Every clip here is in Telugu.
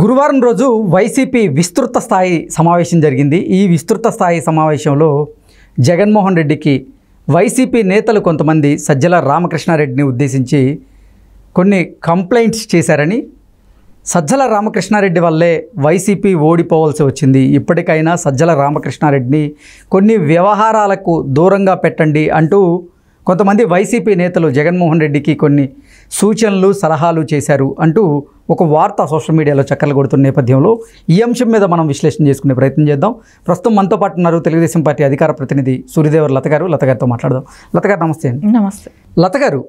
గురువారం రోజు వైసీపీ విస్తృత స్థాయి సమావేశం జరిగింది ఈ విస్తృత స్థాయి సమావేశంలో జగన్మోహన్ రెడ్డికి వైసీపీ నేతలు కొంతమంది సజ్జల రామకృష్ణారెడ్డిని ఉద్దేశించి కొన్ని కంప్లైంట్స్ చేశారని సజ్జల రామకృష్ణారెడ్డి వల్లే వైసీపీ ఓడిపోవాల్సి వచ్చింది ఇప్పటికైనా సజ్జల రామకృష్ణారెడ్డిని కొన్ని వ్యవహారాలకు దూరంగా పెట్టండి అంటూ కొంతమంది వైసీపీ నేతలు జగన్మోహన్ రెడ్డికి కొన్ని సూచనలు సలహాలు చేశారు అంటూ ఒక వార్త సోషల్ మీడియాలో చక్కర్లు కొడుతున్న నేపథ్యంలో ఈ అంశం మీద మనం విశ్లేషణ చేసుకునే ప్రయత్నం చేద్దాం ప్రస్తుతం మనతో పాటు ఉన్నారు తెలుగుదేశం పార్టీ అధికార ప్రతినిధి సూర్యదేవర్ లత గారు లత గారితో మాట్లాడదాం లత గారు నమస్తే అండి నమస్తే లత గారు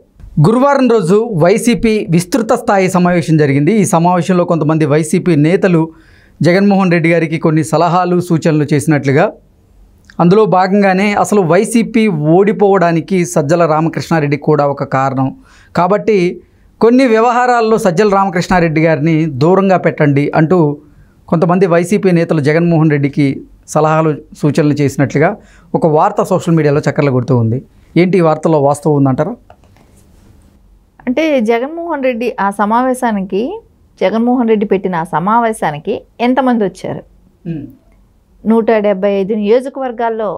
గురువారం రోజు వైసీపీ విస్తృత స్థాయి సమావేశం జరిగింది ఈ సమావేశంలో కొంతమంది వైసీపీ నేతలు జగన్మోహన్ రెడ్డి గారికి కొన్ని సలహాలు సూచనలు చేసినట్లుగా అందులో భాగంగానే అసలు వైసీపీ ఓడిపోవడానికి సజ్జల రామకృష్ణారెడ్డి కూడా ఒక కారణం కాబట్టి కొన్ని వ్యవహారాల్లో సజ్జల రామకృష్ణారెడ్డి గారిని దూరంగా పెట్టండి అంటూ కొంతమంది వైసీపీ నేతలు జగన్మోహన్ రెడ్డికి సలహాలు సూచనలు చేసినట్లుగా ఒక వార్త సోషల్ మీడియాలో చక్కర్లు కొడుతూ ఉంది ఏంటి ఈ వార్తలో వాస్తవం ఉందంటారా అంటే జగన్మోహన్ రెడ్డి ఆ సమావేశానికి జగన్మోహన్ రెడ్డి పెట్టిన ఆ సమావేశానికి ఎంతమంది వచ్చారు నూట డెబ్బై ఐదు నియోజకవర్గాల్లో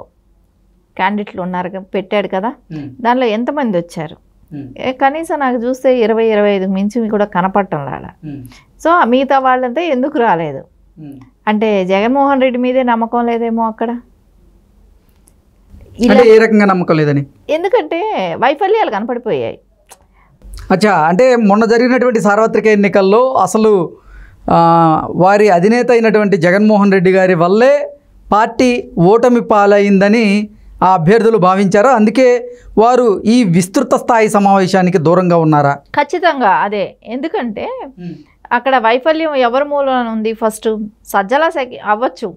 క్యాండిడేట్లు ఉన్నారు పెట్టాడు కదా దానిలో ఎంతమంది వచ్చారు కనీసం నాకు చూస్తే ఇరవై ఇరవై ఐదు మించి కూడా కనపడటం రాడ సో మిగతా వాళ్ళంతా ఎందుకు రాలేదు అంటే జగన్మోహన్ రెడ్డి మీదే నమ్మకం లేదేమో అక్కడ ఏ రకంగా నమ్మకం లేదని ఎందుకంటే వైఫల్యాలు కనపడిపోయాయి అచ్చా అంటే మొన్న జరిగినటువంటి సార్వత్రిక ఎన్నికల్లో అసలు వారి అధినేత అయినటువంటి జగన్మోహన్ రెడ్డి గారి వల్లే పార్టీ ఓటమి పాలైందని ఆ అభ్యర్థులు భావించారా అందుకే వారు ఈ విస్తృత స్థాయి సమావేశానికి దూరంగా ఉన్నారా ఖచ్చితంగా అదే ఎందుకంటే అక్కడ వైఫల్యం ఎవరి మూలన ఉంది ఫస్ట్ సజ్జల అవ్వచ్చు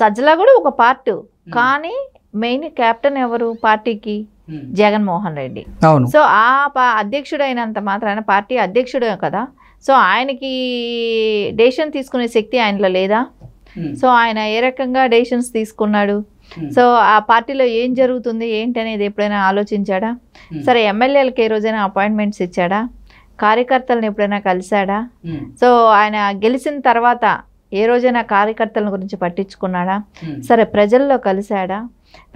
సజ్జల కూడా ఒక పార్ట్ కానీ మెయిన్ క్యాప్టెన్ ఎవరు పార్టీకి జగన్మోహన్ రెడ్డి సో ఆ పా అధ్యక్షుడైనంత మాత్రాన పార్టీ అధ్యక్షుడే కదా సో ఆయనకి డెసిషన్ తీసుకునే శక్తి ఆయనలో లేదా Hmm. సో ఆయన ఏ రకంగా డెసిషన్స్ తీసుకున్నాడు hmm. సో ఆ పార్టీలో ఏం జరుగుతుంది ఏంటి అనేది ఎప్పుడైనా ఆలోచించాడా hmm. సరే ఎమ్మెల్యేలకు ఏ రోజైనా అపాయింట్మెంట్స్ ఇచ్చాడా కార్యకర్తలను ఎప్పుడైనా కలిశాడా సో ఆయన గెలిచిన తర్వాత ఏ రోజైనా కార్యకర్తల గురించి పట్టించుకున్నాడా సరే ప్రజల్లో కలిశాడా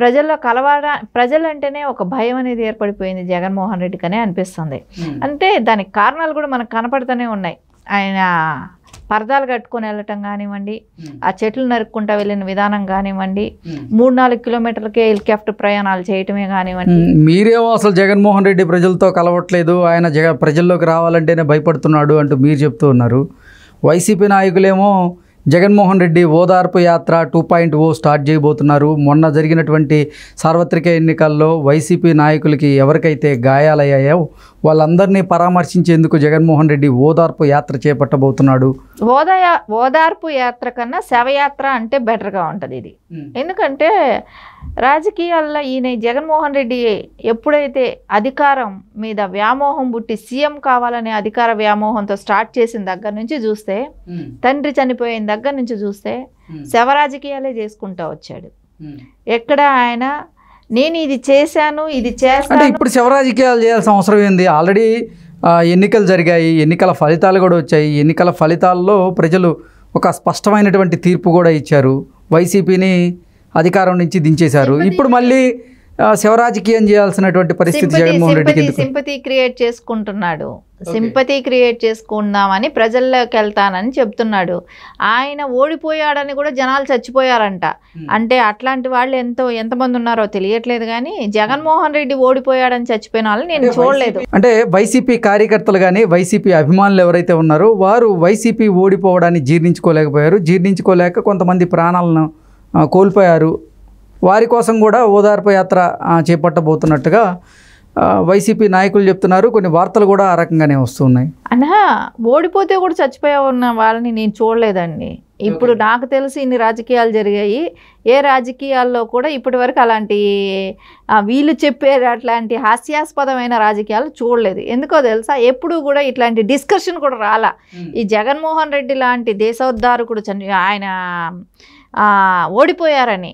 ప్రజల్లో ప్రజలు ప్రజలంటేనే ఒక భయం అనేది ఏర్పడిపోయింది జగన్మోహన్ అనే అనిపిస్తుంది అంటే దానికి కారణాలు కూడా మనకు కనపడుతూనే ఉన్నాయి ఆయన పరదాలు కట్టుకొని వెళ్ళటం కానివ్వండి ఆ చెట్లు నరుక్కుంటా వెళ్ళిన విధానం కానివ్వండి మూడు నాలుగు కిలోమీటర్లకే హెలికాప్టర్ ప్రయాణాలు చేయటమే కానివ్వండి మీరేమో అసలు జగన్మోహన్ రెడ్డి ప్రజలతో కలవట్లేదు ఆయన జగ ప్రజల్లోకి రావాలంటేనే భయపడుతున్నాడు అంటూ మీరు చెప్తూ ఉన్నారు వైసీపీ నాయకులేమో జగన్మోహన్ రెడ్డి ఓదార్పు యాత్ర టూ పాయింట్ ఓ స్టార్ట్ చేయబోతున్నారు మొన్న జరిగినటువంటి సార్వత్రిక ఎన్నికల్లో వైసీపీ నాయకులకి ఎవరికైతే గాయాలయ్యాయో వాళ్ళందరినీ పరామర్శించేందుకు జగన్మోహన్ రెడ్డి ఓదార్పు యాత్ర చేపట్టబోతున్నాడు ఓదార్పు యాత్ర కన్నా శవయాత్ర అంటే బెటర్గా ఉంటుంది ఇది ఎందుకంటే రాజకీయాల్లో ఈయన జగన్మోహన్ రెడ్డి ఎప్పుడైతే అధికారం మీద వ్యామోహం పుట్టి సీఎం కావాలనే అధికార వ్యామోహంతో స్టార్ట్ చేసిన దగ్గర నుంచి చూస్తే తండ్రి చనిపోయిన దగ్గర నుంచి చూస్తే శవరాజకీయాలే చేసుకుంటా వచ్చాడు ఎక్కడ ఆయన నేను ఇది చేశాను ఇది చేస్తాను ఇప్పుడు శివరాజకీయాలు చేయాల్సిన అవసరం ఏంది ఆల్రెడీ ఎన్నికలు జరిగాయి ఎన్నికల ఫలితాలు కూడా వచ్చాయి ఎన్నికల ఫలితాల్లో ప్రజలు ఒక స్పష్టమైనటువంటి తీర్పు కూడా ఇచ్చారు వైసీపీని అధికారం నుంచి దించేశారు ఇప్పుడు మళ్ళీ శివరాజకీయం చేయాల్సినటువంటి పరిస్థితి జగన్మోహన్ రెడ్డి సింపతి క్రియేట్ చేసుకుంటున్నాడు సింపతి క్రియేట్ చేసుకుందామని ప్రజల్లోకి వెళ్తానని చెప్తున్నాడు ఆయన ఓడిపోయాడని కూడా జనాలు చచ్చిపోయారంట అంటే అట్లాంటి వాళ్ళు ఎంతో ఎంతమంది ఉన్నారో తెలియట్లేదు కానీ జగన్మోహన్ రెడ్డి ఓడిపోయాడని చచ్చిపోయిన వాళ్ళని నేను చూడలేదు అంటే వైసీపీ కార్యకర్తలు కానీ వైసీపీ అభిమానులు ఎవరైతే ఉన్నారో వారు వైసీపీ ఓడిపోవడాన్ని జీర్ణించుకోలేకపోయారు జీర్ణించుకోలేక కొంతమంది ప్రాణాలను కోల్పోయారు వారి కోసం కూడా ఓదార్పు యాత్ర చేపట్టబోతున్నట్టుగా వైసీపీ నాయకులు చెప్తున్నారు కొన్ని వార్తలు కూడా ఆ రకంగానే వస్తున్నాయి అన్నా ఓడిపోతే కూడా చచ్చిపోయా ఉన్న వాళ్ళని నేను చూడలేదండి ఇప్పుడు నాకు తెలిసి ఇన్ని రాజకీయాలు జరిగాయి ఏ రాజకీయాల్లో కూడా ఇప్పటి వరకు అలాంటి వీళ్ళు చెప్పే అట్లాంటి హాస్యాస్పదమైన రాజకీయాలు చూడలేదు ఎందుకో తెలుసా ఎప్పుడు కూడా ఇట్లాంటి డిస్కషన్ కూడా రాలా ఈ జగన్మోహన్ రెడ్డి లాంటి దేశోద్ధారకుడు చని ఆయన ఓడిపోయారని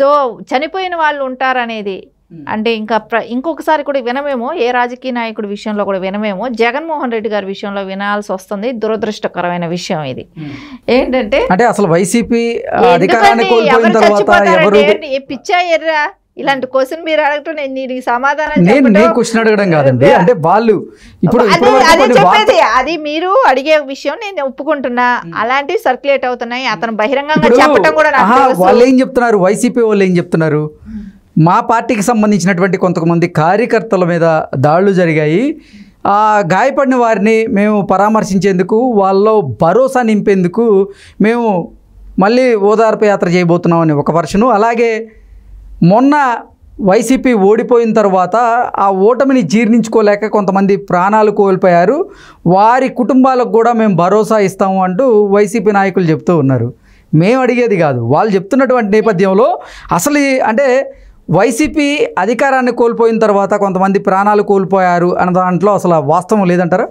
సో చనిపోయిన వాళ్ళు ఉంటారనేది అంటే ఇంకా ఇంకొకసారి కూడా వినమేమో ఏ రాజకీయ నాయకుడి విషయంలో కూడా వినమేమో జగన్మోహన్ రెడ్డి గారి విషయంలో వినాల్సి వస్తుంది దురదృష్టకరమైన విషయం ఇది ఏంటంటే అంటే అసలు వైసీపీ పిచ్చా ఎర్రా ఇలాంటి క్వశ్చన్ మీరు అడగటం నేను దీనికి సమాధానం నేను క్వశ్చన్ అడగడం కాదండి అంటే వాళ్ళు ఇప్పుడు అది మీరు అడిగే విషయం నేను ఒప్పుకుంటున్నా అలాంటివి సర్క్యులేట్ అవుతున్నాయి అతను బహిరంగంగా చెప్పడం కూడా వాళ్ళు ఏం చెప్తున్నారు వైసీపీ వాళ్ళు ఏం చెప్తున్నారు మా పార్టీకి సంబంధించినటువంటి కొంతమంది కార్యకర్తల మీద దాడులు జరిగాయి ఆ గాయపడిన వారిని మేము పరామర్శించేందుకు వాళ్ళలో భరోసా నింపేందుకు మేము మళ్ళీ ఓదార్పు యాత్ర చేయబోతున్నామని ఒక వర్షను అలాగే మొన్న వైసీపీ ఓడిపోయిన తర్వాత ఆ ఓటమిని జీర్ణించుకోలేక కొంతమంది ప్రాణాలు కోల్పోయారు వారి కుటుంబాలకు కూడా మేము భరోసా ఇస్తాము అంటూ వైసీపీ నాయకులు చెప్తూ ఉన్నారు మేము అడిగేది కాదు వాళ్ళు చెప్తున్నటువంటి నేపథ్యంలో అసలు అంటే వైసీపీ అధికారాన్ని కోల్పోయిన తర్వాత కొంతమంది ప్రాణాలు కోల్పోయారు అన్న దాంట్లో అసలు వాస్తవం లేదంటారా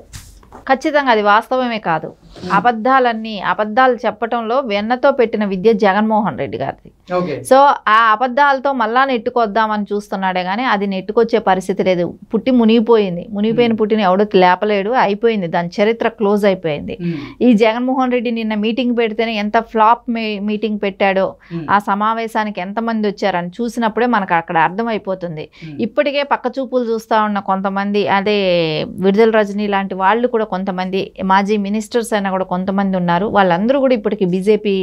ఖచ్చితంగా అది వాస్తవమే కాదు అబద్ధాలన్నీ అబద్ధాలు చెప్పటంలో వెన్నతో పెట్టిన విద్య జగన్మోహన్ రెడ్డి గారిది సో ఆ అబద్ధాలతో మళ్ళా నెట్టుకొద్దామని చూస్తున్నాడే కానీ అది నెట్టుకొచ్చే పరిస్థితి లేదు పుట్టి మునిగిపోయింది మునిగిపోయిన hmm. పుట్టిని ఎవడో లేపలేడు అయిపోయింది దాని చరిత్ర క్లోజ్ అయిపోయింది hmm. ఈ జగన్మోహన్ రెడ్డి నిన్న మీటింగ్ పెడితేనే ఎంత ఫ్లాప్ మీటింగ్ పెట్టాడో hmm. ఆ సమావేశానికి ఎంతమంది వచ్చారని చూసినప్పుడే మనకు అక్కడ అర్థమైపోతుంది ఇప్పటికే పక్క చూపులు చూస్తూ ఉన్న కొంతమంది అదే విడుదల రజనీ లాంటి వాళ్ళు కూడా కొంతమంది మాజీ మినిస్టర్స్ అయినా కూడా కొంతమంది ఉన్నారు వాళ్ళందరూ కూడా ఇప్పటికి బీజేపీ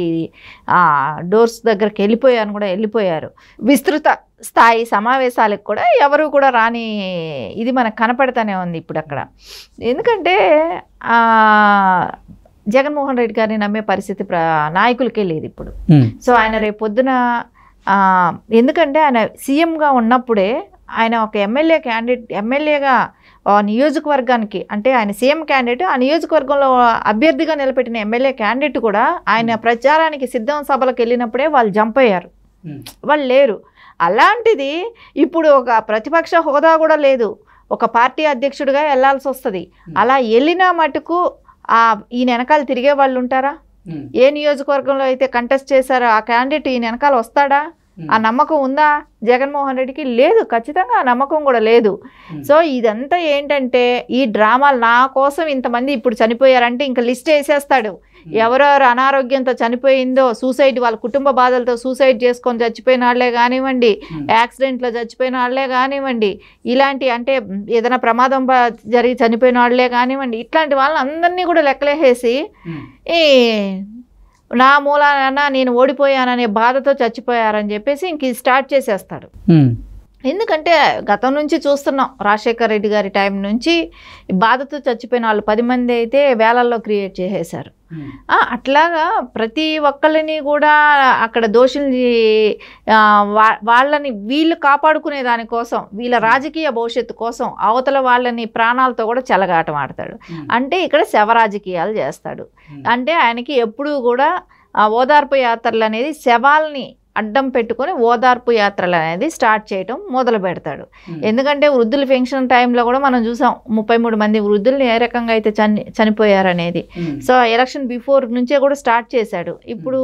డోర్స్ దగ్గరికి వెళ్ళిపోయారు కూడా వెళ్ళిపోయారు విస్తృత స్థాయి సమావేశాలకు కూడా ఎవరు కూడా రాని ఇది మనకు కనపడతానే ఉంది ఇప్పుడు అక్కడ ఎందుకంటే జగన్మోహన్ రెడ్డి గారిని నమ్మే పరిస్థితి నాయకులకే లేదు ఇప్పుడు సో ఆయన రేపు పొద్దున ఎందుకంటే ఆయన సీఎంగా ఉన్నప్పుడే ఆయన ఒక ఎమ్మెల్యే క్యాండిడేట్ ఎమ్మెల్యేగా ఆ నియోజకవర్గానికి అంటే ఆయన సీఎం క్యాండిడేట్ ఆ నియోజకవర్గంలో అభ్యర్థిగా నిలబెట్టిన ఎమ్మెల్యే క్యాండిడేట్ కూడా ఆయన ప్రచారానికి సిద్ధం సభలకు వెళ్ళినప్పుడే వాళ్ళు జంప్ అయ్యారు వాళ్ళు లేరు అలాంటిది ఇప్పుడు ఒక ప్రతిపక్ష హోదా కూడా లేదు ఒక పార్టీ అధ్యక్షుడిగా వెళ్లాల్సి వస్తుంది అలా వెళ్ళినా మటుకు ఈయన వెనకాల తిరిగే వాళ్ళు ఉంటారా ఏ నియోజకవర్గంలో అయితే కంటెస్ట్ చేశారో ఆ క్యాండిడేట్ ఈయన వెనకాల వస్తాడా Hmm. ఆ నమ్మకం ఉందా జగన్మోహన్ రెడ్డికి లేదు ఖచ్చితంగా ఆ నమ్మకం కూడా లేదు hmm. సో ఇదంతా ఏంటంటే ఈ డ్రామాలు నా కోసం ఇంతమంది ఇప్పుడు చనిపోయారంటే ఇంకా లిస్ట్ వేసేస్తాడు hmm. ఎవరెవరు అనారోగ్యంతో చనిపోయిందో సూసైడ్ వాళ్ళ కుటుంబ బాధలతో సూసైడ్ చేసుకొని చచ్చిపోయిన వాళ్ళే కానివ్వండి యాక్సిడెంట్లో చచ్చిపోయిన వాళ్ళే కానివ్వండి ఇలాంటి అంటే ఏదైనా ప్రమాదం జరిగి చనిపోయిన వాళ్ళే కానివ్వండి ఇట్లాంటి వాళ్ళని అందరినీ కూడా లెక్కలేసేసి ఈ నా మూలాన నేను ఓడిపోయాననే బాధతో చచ్చిపోయారని చెప్పేసి ఇంక స్టార్ట్ చేసేస్తాడు ఎందుకంటే గతం నుంచి చూస్తున్నాం రాజశేఖర్ రెడ్డి గారి టైం నుంచి బాధతో చచ్చిపోయిన వాళ్ళు పది మంది అయితే వేలల్లో క్రియేట్ చేసేశారు అట్లాగా ప్రతి ఒక్కళ్ళని కూడా అక్కడ దోషుల్ని వాళ్ళని వీళ్ళు కాపాడుకునే దానికోసం వీళ్ళ రాజకీయ భవిష్యత్తు కోసం అవతల వాళ్ళని ప్రాణాలతో కూడా చెలగాటం ఆడతాడు అంటే ఇక్కడ శవ రాజకీయాలు చేస్తాడు అంటే ఆయనకి ఎప్పుడూ కూడా ఓదార్పు యాత్రలు అనేది శవాల్ని అడ్డం పెట్టుకొని ఓదార్పు యాత్రలు అనేది స్టార్ట్ చేయటం మొదలు పెడతాడు ఎందుకంటే వృద్ధుల పెన్షన్ టైంలో కూడా మనం చూసాం ముప్పై మూడు మంది వృద్ధుల్ని ఏ రకంగా అయితే చని చనిపోయారనేది సో ఎలక్షన్ బిఫోర్ నుంచే కూడా స్టార్ట్ చేశాడు ఇప్పుడు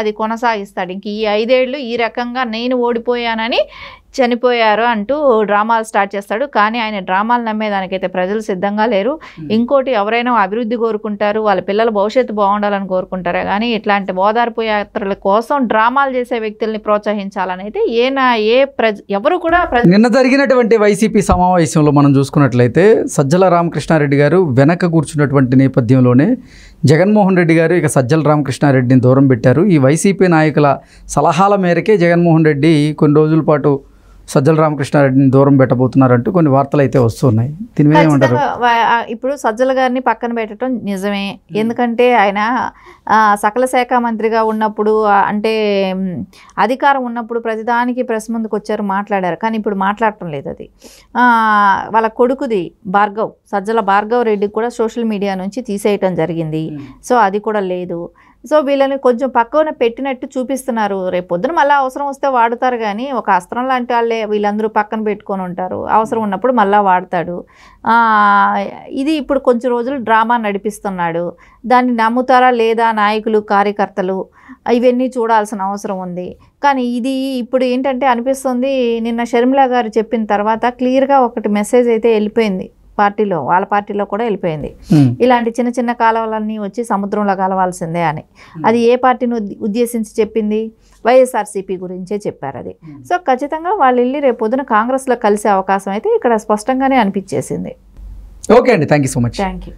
అది కొనసాగిస్తాడు ఇంక ఈ ఐదేళ్ళు ఈ రకంగా నేను ఓడిపోయానని చనిపోయారు అంటూ డ్రామాలు స్టార్ట్ చేస్తాడు కానీ ఆయన డ్రామాలు నమ్మేదానికైతే ప్రజలు సిద్ధంగా లేరు ఇంకోటి ఎవరైనా అభివృద్ధి కోరుకుంటారు వాళ్ళ పిల్లల భవిష్యత్తు బాగుండాలని కోరుకుంటారు కానీ ఇట్లాంటి ఓదార్పు యాత్రల కోసం డ్రామాలు చేసే వ్యక్తుల్ని ప్రోత్సహించాలని అయితే ఏ నా ఏ ప్రజ ఎవరు కూడా నిన్న జరిగినటువంటి వైసీపీ సమావేశంలో మనం చూసుకున్నట్లయితే సజ్జల రామకృష్ణారెడ్డి గారు వెనక కూర్చున్నటువంటి నేపథ్యంలోనే జగన్మోహన్ రెడ్డి గారు ఇక సజ్జల రామకృష్ణారెడ్డిని దూరం పెట్టారు ఈ వైసీపీ నాయకుల సలహాల మేరకే జగన్మోహన్ రెడ్డి కొన్ని రోజుల పాటు సజ్జల రామకృష్ణారెడ్డిని దూరం పెట్టబోతున్నారంటూ కొన్ని వార్తలు అయితే వస్తున్నాయి దీని మీద ఏమంటారు ఇప్పుడు సజ్జల గారిని పక్కన పెట్టడం నిజమే ఎందుకంటే ఆయన సకల శాఖ మంత్రిగా ఉన్నప్పుడు అంటే అధికారం ఉన్నప్పుడు ప్రతిదానికి ప్రెస్ ముందుకు వచ్చారు మాట్లాడారు కానీ ఇప్పుడు మాట్లాడటం లేదు అది వాళ్ళ కొడుకుది భార్గవ్ సజ్జల భార్గవ్ రెడ్డికి కూడా సోషల్ మీడియా నుంచి తీసేయటం జరిగింది సో అది కూడా లేదు సో వీళ్ళని కొంచెం పక్కన పెట్టినట్టు చూపిస్తున్నారు రేపు పొద్దున మళ్ళీ అవసరం వస్తే వాడుతారు కానీ ఒక అస్త్రం లాంటి వాళ్ళే వీళ్ళందరూ పక్కన పెట్టుకొని ఉంటారు అవసరం ఉన్నప్పుడు మళ్ళీ వాడతాడు ఇది ఇప్పుడు కొంచెం రోజులు డ్రామా నడిపిస్తున్నాడు దాన్ని నమ్ముతారా లేదా నాయకులు కార్యకర్తలు ఇవన్నీ చూడాల్సిన అవసరం ఉంది కానీ ఇది ఇప్పుడు ఏంటంటే అనిపిస్తుంది నిన్న షర్మిల గారు చెప్పిన తర్వాత క్లియర్గా ఒకటి మెసేజ్ అయితే వెళ్ళిపోయింది పార్టీలో వాళ్ళ పార్టీలో కూడా వెళ్ళిపోయింది ఇలాంటి చిన్న చిన్న కాలువలన్నీ వచ్చి సముద్రంలో కలవాల్సిందే అని అది ఏ పార్టీని ఉద్దేశించి చెప్పింది వైఎస్ఆర్సీపీ గురించే చెప్పారు అది సో ఖచ్చితంగా వాళ్ళు వెళ్ళి రేపు పొద్దున కాంగ్రెస్లో కలిసే అవకాశం అయితే ఇక్కడ స్పష్టంగానే అనిపించేసింది ఓకే అండి thank you so much thank you